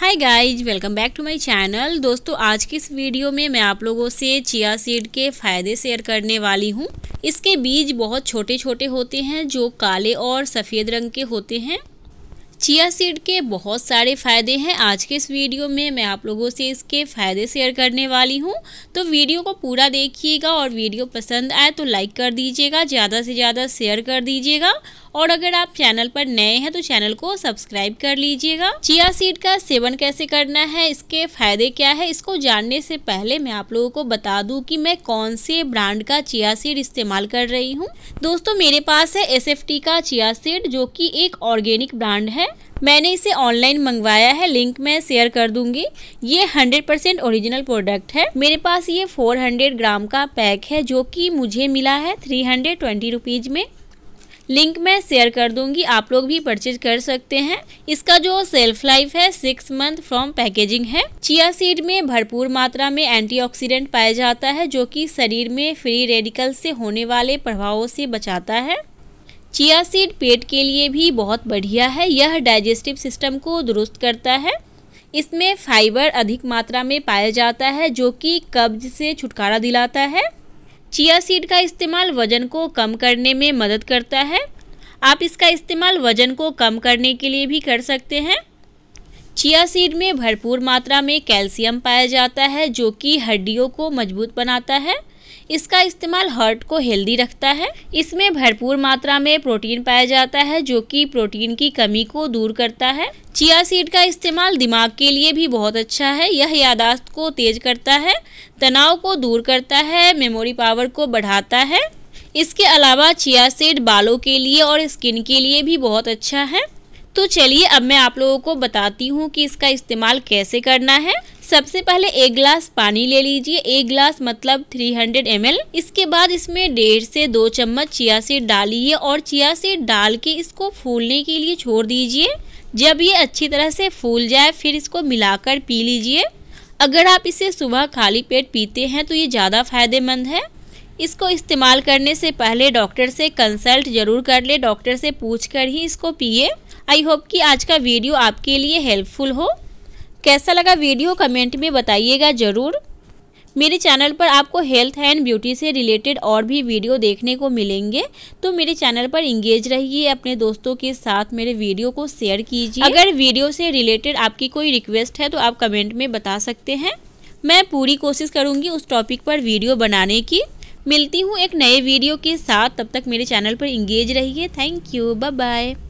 hi guys welcome back to my channel दोस्तों आज की इस वीडियो में मैं आप लोगों से चिया सीड के फ़ायदे शेयर करने वाली हूँ इसके बीज बहुत छोटे छोटे होते हैं जो काले और सफ़ेद रंग के होते हैं चिया सीड के बहुत सारे फ़ायदे हैं आज के इस वीडियो में मैं आप लोगों से इसके फ़ायदे शेयर करने वाली हूँ तो वीडियो को पूरा देखिएगा और वीडियो पसंद आए तो लाइक कर दीजिएगा ज़्यादा से ज़्यादा शेयर कर दीजिएगा और अगर आप चैनल पर नए हैं तो चैनल को सब्सक्राइब कर लीजिएगा चिया सीड का सेवन कैसे करना है इसके फायदे क्या है इसको जानने से पहले मैं आप लोगों को बता दूं कि मैं कौन से ब्रांड का चिया सीड इस्तेमाल कर रही हूं दोस्तों मेरे पास है एस का चिया सीड जो कि एक ऑर्गेनिक ब्रांड है मैंने इसे ऑनलाइन मंगवाया है लिंक मैं शेयर कर दूंगी ये 100% परसेंट ओरिजिनल प्रोडक्ट है मेरे पास ये 400 ग्राम का पैक है जो कि मुझे मिला है थ्री हंड्रेड में लिंक मैं शेयर कर दूंगी आप लोग भी परचेज कर सकते हैं इसका जो सेल्फ लाइफ है सिक्स मंथ फ्रॉम पैकेजिंग है चिया सीड में भरपूर मात्रा में एंटीऑक्सीडेंट पाया जाता है जो कि शरीर में फ्री रेडिकल से होने वाले प्रभावों से बचाता है चिया सीड पेट के लिए भी बहुत बढ़िया है यह डाइजेस्टिव सिस्टम को दुरुस्त करता है इसमें फाइबर अधिक मात्रा में पाया जाता है जो कि कब्ज से छुटकारा दिलाता है चिया सीड का इस्तेमाल वजन को कम करने में मदद करता है आप इसका इस्तेमाल वजन को कम करने के लिए भी कर सकते हैं चिया सीड में भरपूर मात्रा में कैल्शियम पाया जाता है जो कि हड्डियों को मजबूत बनाता है इसका इस्तेमाल हार्ट को हेल्दी रखता है इसमें भरपूर मात्रा में प्रोटीन पाया जाता है जो कि प्रोटीन की कमी को दूर करता है चिया सीड का इस्तेमाल दिमाग के लिए भी बहुत अच्छा है यह यादाश्त को तेज करता है तनाव को दूर करता है मेमोरी पावर को बढ़ाता है इसके अलावा चिया सीड बालों के लिए और स्किन के लिए भी बहुत अच्छा है तो चलिए अब मैं आप लोगों को बताती हूँ कि इसका इस्तेमाल कैसे करना है सबसे पहले एक गिलास पानी ले लीजिए एक गिलास मतलब 300 हंड्रेड इसके बाद इसमें डेढ़ से दो चम्मच चिया सीड डालिए और चिया सीड डाल के इसको फूलने के लिए छोड़ दीजिए जब ये अच्छी तरह से फूल जाए फिर इसको मिलाकर पी लीजिए अगर आप इसे सुबह खाली पेट पीते हैं तो ये ज़्यादा फायदेमंद है इसको इस्तेमाल करने से पहले डॉक्टर से कंसल्ट जरूर कर ले डॉक्टर से पूछ कर ही इसको पिए आई होप कि आज का वीडियो आपके लिए हेल्पफुल हो कैसा लगा वीडियो कमेंट में बताइएगा ज़रूर मेरे चैनल पर आपको हेल्थ एंड ब्यूटी से रिलेटेड और भी वीडियो देखने को मिलेंगे तो मेरे चैनल पर इंगेज रहिए अपने दोस्तों के साथ मेरे वीडियो को शेयर कीजिए अगर वीडियो से रिलेटेड आपकी कोई रिक्वेस्ट है तो आप कमेंट में बता सकते हैं मैं पूरी कोशिश करूँगी उस टॉपिक पर वीडियो बनाने की मिलती हूँ एक नए वीडियो के साथ तब तक मेरे चैनल पर इंगेज रहिए थैंक यू बाय बाय